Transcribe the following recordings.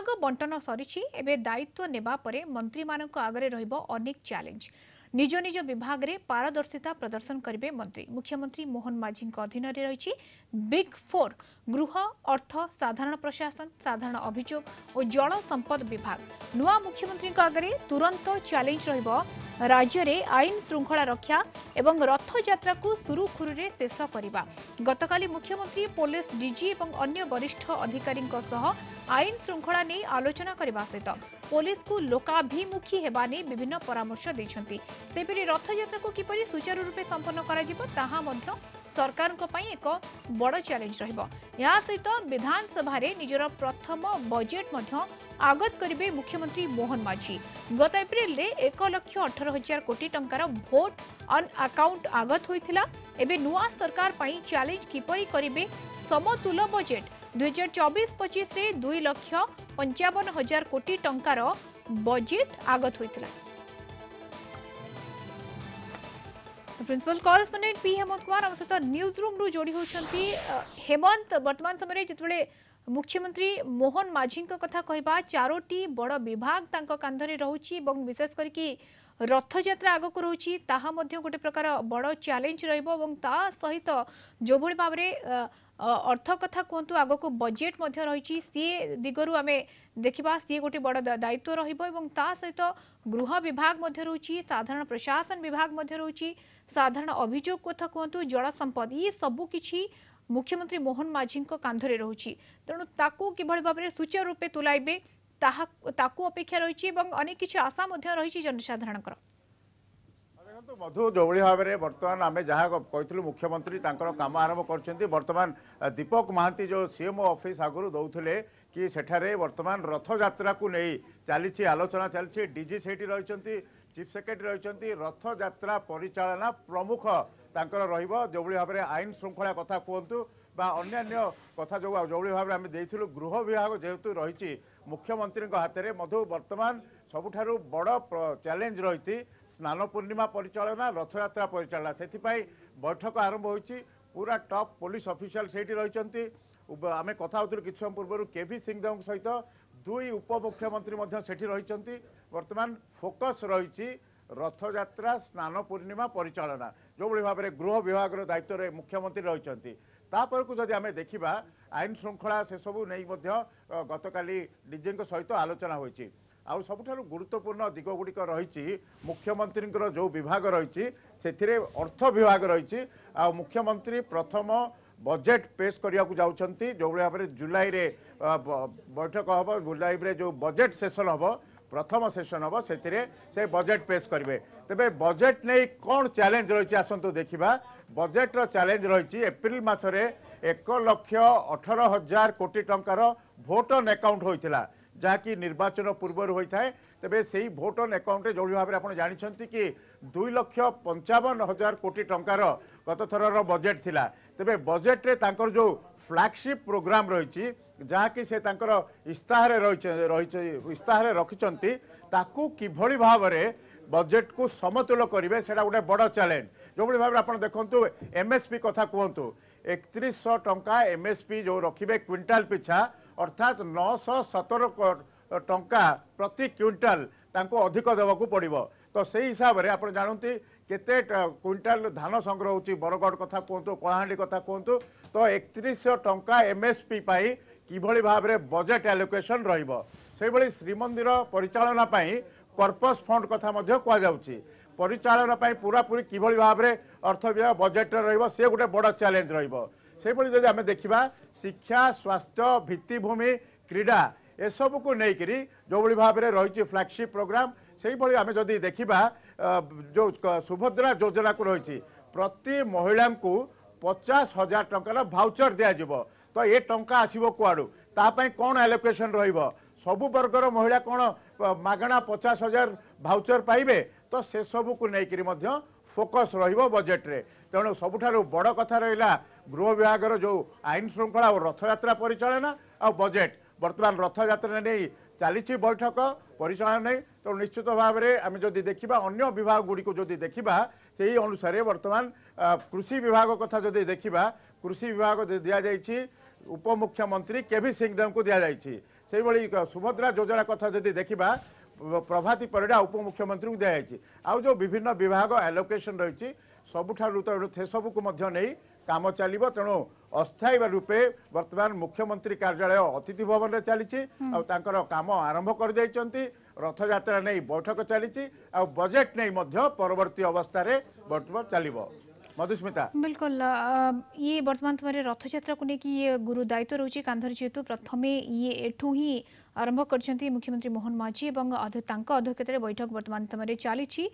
ବିଭାଗ ବଣ୍ଟନ ସରିଛି ଏବେ ଦାୟିତ୍ୱ ନେବା ପରେ ମନ୍ତ୍ରୀମାନଙ୍କ ଆଗରେ ରହିବ ଅନେକ ଚ୍ୟାଲେଞ୍ଜ ନିଜ ନିଜ ବିଭାଗରେ ପାରଦର୍ଶିତା ପ୍ରଦର୍ଶନ କରିବେ ମନ୍ତ୍ରୀ ମୁଖ୍ୟମନ୍ତ୍ରୀ ମୋହନ ମାଝୀଙ୍କ ଅଧୀନରେ ରହିଛି ବିଗ୍ ଫୋର୍ ଗୃହ ଅର୍ଥ ସାଧାରଣ ପ୍ରଶାସନ ସାଧାରଣ ଅଭିଯୋଗ ଓ ଜଳ ସମ୍ପଦ ବିଭାଗ ନୂଆ ମୁଖ୍ୟମନ୍ତ୍ରୀଙ୍କ ଆଗରେ ତୁରନ୍ତ ଚ୍ୟାଲେଞ୍ଜ ରହିବ ରାଜ୍ୟରେ ଆଇନ ଶୃଙ୍ଖଳା ରକ୍ଷା ଏବଂ ରଥଯାତ୍ରାକୁ ସୁରୁଖୁରୁରେ ଶେଷ କରିବା ଗତକାଲି ମୁଖ୍ୟମନ୍ତ୍ରୀ ପୋଲିସ ଡିଜି ଏବଂ ଅନ୍ୟ ବରିଷ୍ଠ ଅଧିକାରୀଙ୍କ ସହ ଆଇନ ଶୃଙ୍ଖଳା ନେଇ ଆଲୋଚନା କରିବା ସହିତ ପୋଲିସକୁ ଲୋକାଭିମୁଖୀ ହେବା ନେଇ ବିଭିନ୍ନ ପରାମର୍ଶ ଦେଇଛନ୍ତି ସେହିପରି ରଥଯାତ୍ରାକୁ କିପରି ସୁଚାରୁରୂପେ ସମ୍ପନ୍ନ କରାଯିବ ତାହା ମଧ୍ୟ सरकार एक बड़ चैलेंज रहीत विधानसभा निजर प्रथम बजेट आगत करेंगे मुख्यमंत्री मोहन माझी गत एप्रिल एक लक्ष अठर हजार कोटी टोट अन् आकाउंट आगत होता एवं नुआ सरकार चैलेंज किपर करेंगे समतुल बजेट दुहजार चौबीस पचिश्रे दुई लक्ष पंचावन हजार कोटी टजेट आगत होता है principal correspondent P Hemant Kumar আমার সহ নিউজ রুম্রু যোড়ি হচ্ছেন হেমন্ত বর্তমান সময়ে যেতবে মুখ্যমন্ত্রী মোহন মাঝীঙ্ কথা কহা চারোটি বড় বিভাগ তাঙ্ক কান্ধরে রয়েছে এবং বিশেষ করি রথযাত্রা আগুক রয়েছে তাহা মধ্যে গোটে প্রকার বড় চ্যালেঞ্জ রহব এবং তা সহিত যেভাবে ভাবে অর্থ কথা কুহতু আগক বজেট রয়েছে সি দিগর আমি দেখা সি গোটি বড় দায়িত্ব রহব এবং তা সহিত গৃহ বিভাগ রয়েছে সাধারণ প্রশাসন বিভাগ রয়েছে সাধারণ অভিযোগ কথা কুহতু জল সম্পদ ই সবু কিছু মুখ্যমন্ত্রী মোহন মাঝী কাঁধরে রয়েছে তেমন তাকে কিভাবে ভাবে সুচারু রূপে তুলাইবে তাহা তাকে অপেক্ষা রয়েছে এবং অনেক কিছু আশা রয়েছে জনসাধারণের ଦେଖନ୍ତୁ ମଧୁ ଯେଉଁଭଳି ଭାବରେ ବର୍ତ୍ତମାନ ଆମେ ଯାହା କହିଥିଲୁ ମୁଖ୍ୟମନ୍ତ୍ରୀ ତାଙ୍କର କାମ ଆରମ୍ଭ କରିଛନ୍ତି ବର୍ତ୍ତମାନ ଦୀପକ ମହାନ୍ତି ଯେଉଁ ସିଏମ୍ଓ ଅଫିସ୍ ଆଗରୁ ଦେଉଥିଲେ କି ସେଠାରେ ବର୍ତ୍ତମାନ ରଥଯାତ୍ରାକୁ ନେଇ ଚାଲିଛି ଆଲୋଚନା ଚାଲିଛି ଡିଜି ସେଇଠି ରହିଛନ୍ତି ଚିଫ୍ ସେକ୍ରେଟାରୀ ରହିଛନ୍ତି ରଥଯାତ୍ରା ପରିଚାଳନା ପ୍ରମୁଖ ତାଙ୍କର ରହିବ ଯେଉଁଭଳି ଭାବରେ ଆଇନ ଶୃଙ୍ଖଳା କଥା କୁହନ୍ତୁ বা অন্যান্য কথা যোগ যেভাবে আমি দিয়েছিল গৃহ বিভাগ যেহেতু রয়েছে মুখ্যমন্ত্রী হাতের মধু বর্তমান ସବୁଠାରୁ ବଡ଼ ଚ୍ୟାଲେଞ୍ଜ ରହିଛି ସ୍ନାନ ପୂର୍ଣ୍ଣିମା ପରିଚାଳନା ରଥଯାତ୍ରା ପରିଚାଳନା ସେଥିପାଇଁ ବୈଠକ ଆରମ୍ଭ ହୋଇଛି ପୁରା ଟପ୍ ପୋଲିସ ଅଫିସିଆଲ ସେଇଠି ରହିଛନ୍ତି ଆମେ କଥା ହେଉଥିଲୁ କିଛି ସମୟ ପୂର୍ବରୁ କେ ଭି ସିଂଦେଓଙ୍କ ସହିତ ଦୁଇ ଉପମୁଖ୍ୟମନ୍ତ୍ରୀ ମଧ୍ୟ ସେଠି ରହିଛନ୍ତି ବର୍ତ୍ତମାନ ଫୋକସ୍ ରହିଛି ରଥଯାତ୍ରା ସ୍ନାନ ପୂର୍ଣ୍ଣିମା ପରିଚାଳନା ଯେଉଁଭଳି ଭାବରେ ଗୃହ ବିଭାଗର ଦାୟିତ୍ୱରେ ମୁଖ୍ୟମନ୍ତ୍ରୀ ରହିଛନ୍ତି ତାପରକୁ ଯଦି ଆମେ ଦେଖିବା ଆଇନ ଶୃଙ୍ଖଳା ସେସବୁ ନେଇ ମଧ୍ୟ ଗତକାଲି ଡିଜେଙ୍କ ସହିତ ଆଲୋଚନା ହୋଇଛି ଆଉ ସବୁଠାରୁ ଗୁରୁତ୍ୱପୂର୍ଣ୍ଣ ଦିଗ ଗୁଡ଼ିକ ରହିଛି ମୁଖ୍ୟମନ୍ତ୍ରୀଙ୍କର ଯେଉଁ ବିଭାଗ ରହିଛି ସେଥିରେ ଅର୍ଥ ବିଭାଗ ରହିଛି ଆଉ ମୁଖ୍ୟମନ୍ତ୍ରୀ ପ୍ରଥମ ବଜେଟ୍ ପେଶ୍ କରିବାକୁ ଯାଉଛନ୍ତି ଯେଉଁଭଳି ଭାବରେ ଜୁଲାଇରେ ବୈଠକ ହେବ ଜୁଲାଇରେ ଯେଉଁ ବଜେଟ୍ ସେସନ୍ ହେବ ପ୍ରଥମ ସେସନ୍ ହେବ ସେଥିରେ ସେ ବଜେଟ୍ ପେଶ୍ କରିବେ ତେବେ ବଜେଟ୍ ନେଇ କ'ଣ ଚ୍ୟାଲେଞ୍ଜ ରହିଛି ଆସନ୍ତୁ ଦେଖିବା ବଜେଟ୍ର ଚ୍ୟାଲେଞ୍ଜ ରହିଛି ଏପ୍ରିଲ ମାସରେ ଏକ ଲକ୍ଷ ଅଠର ହଜାର କୋଟି ଟଙ୍କାର ଭୋଟନ୍ ଆକାଉଣ୍ଟ ହୋଇଥିଲା ଯାହାକି ନିର୍ବାଚନ ପୂର୍ବରୁ ହୋଇଥାଏ ତେବେ ସେହି ଭୋଟ୍ ଅନ୍ ଆକାଉଣ୍ଟରେ ଯେଉଁଭଳି ଭାବରେ ଆପଣ ଜାଣିଛନ୍ତି କି ଦୁଇ ଲକ୍ଷ ପଞ୍ଚାବନ ହଜାର କୋଟି ଟଙ୍କାର ଗତଥରର ବଜେଟ୍ ଥିଲା ତେବେ ବଜେଟ୍ରେ ତାଙ୍କର ଯେଉଁ ଫ୍ଲାଗସିପ୍ ପ୍ରୋଗ୍ରାମ୍ ରହିଛି ଯାହାକି ସେ ତାଙ୍କର ଇସ୍ତାହାରେ ରହିଛି ଇସ୍ତାହାରେ ରଖିଛନ୍ତି ତାକୁ କିଭଳି ଭାବରେ ବଜେଟ୍କୁ ସମତୁଲ କରିବେ ସେଇଟା ଗୋଟେ ବଡ଼ ଚ୍ୟାଲେଞ୍ଜ ଯେଉଁଭଳି ଭାବରେ ଆପଣ ଦେଖନ୍ତୁ ଏମ୍ଏସ୍ପି କଥା କୁହନ୍ତୁ ଏକତିରିଶଶହ ଟଙ୍କା ଏମ୍ଏସ୍ପି ଯେଉଁ ରଖିବେ କ୍ୱିଣ୍ଟାଲ ପିଛା অর্থাৎ নশହ ସତର ଟଙ୍କା ପ୍ରତି କ୍ୱିଣ୍ଟାଲ ତାଙ୍କୁ ଅଧିକ ଦେବାକୁ ପଡ଼ିବ ତ ସେଇ ହିସାବରେ ଆପଣ ଜାଣନ୍ତି କେତେ କ୍ୱିଣ୍ଟାଲ ଧାନ ସଂଗ୍ରହ ହେଉଛି ବରଗଡ଼ କଥା କୁହନ୍ତୁ କଳାହାଣ୍ଡି କଥା କୁହନ୍ତୁ ତ ଏକତିରିଶଶହ ଟଙ୍କା ଏମ୍ଏସ୍ପି ପାଇଁ କିଭଳି ଭାବରେ ବଜେଟ୍ ଆଲୋକେସନ୍ ରହିବ ସେହିଭଳି ଶ୍ରୀମନ୍ଦିର ପରିଚାଳନା ପାଇଁ କର୍ପସ୍ ଫଣ୍ଡ କଥା ମଧ୍ୟ କୁହାଯାଉଛି ପରିଚାଳନା ପାଇଁ ପୁରାପୁରି କିଭଳି ଭାବରେ ଅର୍ଥ ବ୍ୟୟ ବଜେଟ୍ରେ ରହିବ ସେ ଗୋଟେ ବଡ଼ ଚ୍ୟାଲେଞ୍ଜ ରହିବ সেইভাবে যদি আমি দেখা শিক্ষা স্বাস্থ্য ভিত্তিভূমি ক্রীড়া এসবুকু নেইকি যেভাবে ভাবে রয়েছে ফ্ল্যাগশিপ প্রোগ্রাম সেইভাবে আমি যদি দেখা যে সুভদ্রা যোজনা রয়েছে প্রতি মহিলা পচাশ হাজার টাকার ভাউচর দিয়া ତ ଏ ଟଙ୍କା ଆସିବ କୁଆଡ଼ୁ ତା ପାଇଁ କ'ଣ ଆଲୋକେସନ୍ ରହିବ ସବୁ ବର୍ଗର ମହିଳା କ'ଣ ମାଗଣା ପଚାଶ ହଜାର ଭାଉଚର ପାଇବେ ତ ସେସବୁକୁ ନେଇକରି ମଧ୍ୟ ଫୋକସ୍ ରହିବ ବଜେଟ୍ରେ ତେଣୁ ସବୁଠାରୁ ବଡ଼ କଥା ଗୃହ ବିଭାଗର ଯେଉଁ ଆଇନ ଶୃଙ୍ଖଳା ଓ ରଥଯାତ୍ରା ପରିଚାଳନା ଆଉ ବଜେଟ୍ ବର୍ତ୍ତମାନ ରଥଯାତ୍ରା ନେଇ ଚାଲିଛି ବୈଠକ ପରିଚାଳନା ନେଇ ତେଣୁ ନିଶ୍ଚିତ ଭାବରେ ଆମେ ଯଦି ଦେଖିବା ଅନ୍ୟ ବିଭାଗ ଗୁଡ଼ିକୁ ଯଦି ଦେଖିବା ସେହି ଅନୁସାରେ ବର୍ତ୍ତମାନ କୃଷି ବିଭାଗ କଥା ଯଦି ଦେଖିବା କୃଷି ବିଭାଗ ଦିଆଯାଇଛି ଉପମୁଖ୍ୟମନ୍ତ୍ରୀ କେଭି ସିଂଦେବଙ୍କୁ ଦିଆଯାଇଛି ସେହିଭଳି ସୁଭଦ୍ରା ଯୋଜନା କଥା ଯଦି ଦେଖିବା ପ୍ରଭାତୀ ପରିଡ଼ା ଉପମୁଖ୍ୟମନ୍ତ୍ରୀଙ୍କୁ ଦିଆଯାଇଛି ଆଉ ଯେଉଁ ବିଭିନ୍ନ ବିଭାଗ ଆଲୋକେସନ୍ ରହିଛି ସବୁଠାରୁ ତ ସେସବୁକୁ ମଧ୍ୟ ନେଇ কাম চালিব তেণু অস্থায়ী রূপে বর্তমান মুখ্যমন্ত্রী কার্যালয় অতিথি ভবনরে চালিছি আঙ্কর কাম আরম্ভ করে দিয়েছেন রথযাত্রা নেই বৈঠক চালিছি আজেট নেই পরবর্তী অবস্থায় বর্তমান চালিব मधुस्मिता बिल्कुल ये बर्तमान तुम्हारे रथ को लेकिन ये गुरु दायित्व रोचे कांधर जेहेतु प्रथम ये एठू ही आरंभ कर मुख्यमंत्री मोहन माझी और अध्यक्षतार बैठक बर्तमान समय चली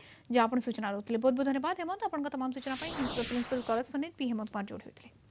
आप सूचना रोते बहुत बहुत धन्यवाद हेमंत आप तमाम सूचना principal correspondent P Hemant Kumar जोड़ होते